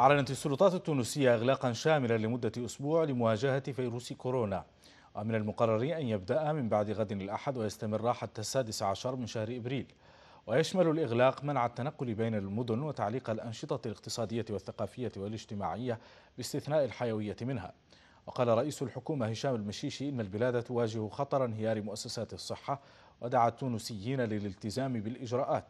أعلنت السلطات التونسية إغلاقا شاملا لمدة أسبوع لمواجهة فيروس كورونا ومن المقرر أن يبدأ من بعد غد الأحد ويستمر حتى السادس عشر من شهر إبريل ويشمل الإغلاق منع التنقل بين المدن وتعليق الأنشطة الاقتصادية والثقافية والاجتماعية باستثناء الحيوية منها وقال رئيس الحكومة هشام المشيشي إن البلاد تواجه خطر انهيار مؤسسات الصحة ودعا التونسيين للالتزام بالإجراءات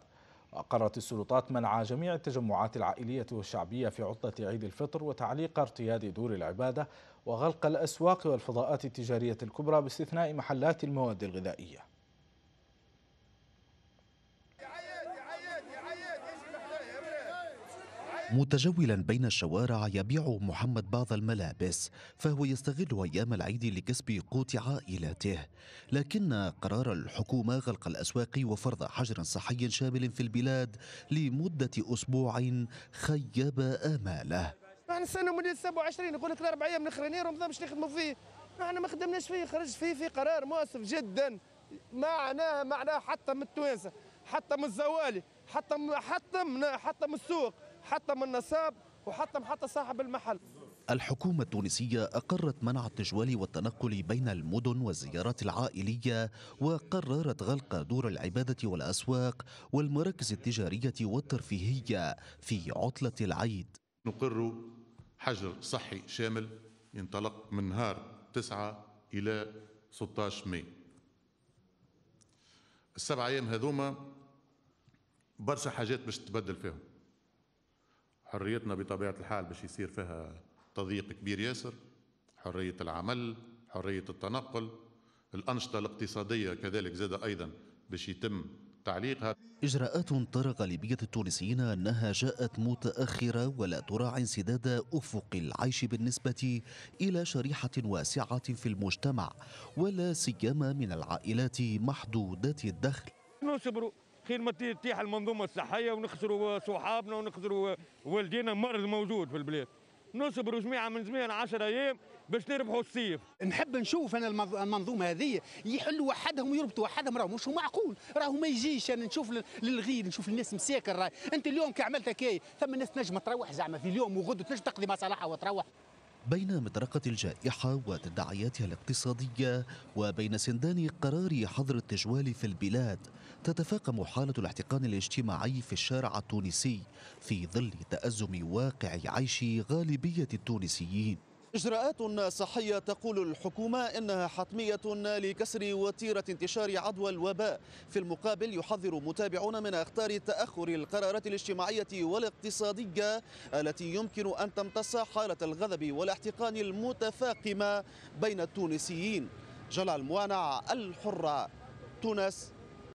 وقررت السلطات منع جميع التجمعات العائلية والشعبية في عطلة عيد الفطر وتعليق ارتياد دور العبادة وغلق الأسواق والفضاءات التجارية الكبرى باستثناء محلات المواد الغذائية متجولا بين الشوارع يبيع محمد بعض الملابس فهو يستغل ايام العيد لكسب قوت عائلته لكن قرار الحكومه غلق الاسواق وفرض حجر صحي شامل في البلاد لمده اسبوع خيب اماله احنا السنه مولي 27 يقول لك الاربع ايام الاخرانيين رمضان باش نخدموا فيه احنا ما خدمناش فيه خرج فيه في قرار مؤسف جدا معناه معناه حتى من التوانسه حتى من الزوالي حتى من حتى من حتى من السوق حطم النصاب وحطم حتى صاحب المحل الحكومة التونسية أقرت منع التجوال والتنقل بين المدن والزيارات العائلية وقررت غلق دور العبادة والأسواق والمراكز التجارية والترفيهية في عطلة العيد نقر حجر صحي شامل ينطلق من نهار 9 إلى 16 ماي السبع أيام هذوما برشا حاجات باش تبدل فيهم حريتنا بطبيعة الحال باش يصير فيها تضييق كبير ياسر حرية العمل حرية التنقل الأنشطة الاقتصادية كذلك زاد أيضا باش يتم تعليقها إجراءات ترى غالبية التونسيين أنها جاءت متأخرة ولا تراعي انسداد أفق العيش بالنسبة إلى شريحة واسعة في المجتمع ولا سيما من العائلات محدودة الدخل نصبروا خير ما تتيح المنظومه الصحيه ونخسروا صحابنا ونخسروا والدينا مرض موجود في البلاد نصبروا جميعا من زمان 10 ايام باش نربحوا الصيف نحب نشوف انا المنظومه هذه يحلوا وحدهم ويربطوا وحدهم راه مش معقول راه ما يجيش انا نشوف للغير نشوف الناس مساكر انت اليوم كي عملت كي إيه؟ ثم الناس تنجم تروح زعما في اليوم وغد تنجم تقضي مصالحها وتروح بين مطرقة الجائحة وتداعياتها الاقتصادية وبين سندان قرار حظر التجوال في البلاد تتفاقم حالة الاحتقان الاجتماعي في الشارع التونسي في ظل تأزم واقع عيش غالبية التونسيين إجراءات صحية تقول الحكومة إنها حتمية لكسر وتيرة انتشار عدوى الوباء في المقابل يحذر متابعون من أخطار تأخر القرارات الاجتماعية والاقتصادية التي يمكن أن تمتص حالة الغضب والاحتقان المتفاقمة بين التونسيين جلال الموانع الحرة تونس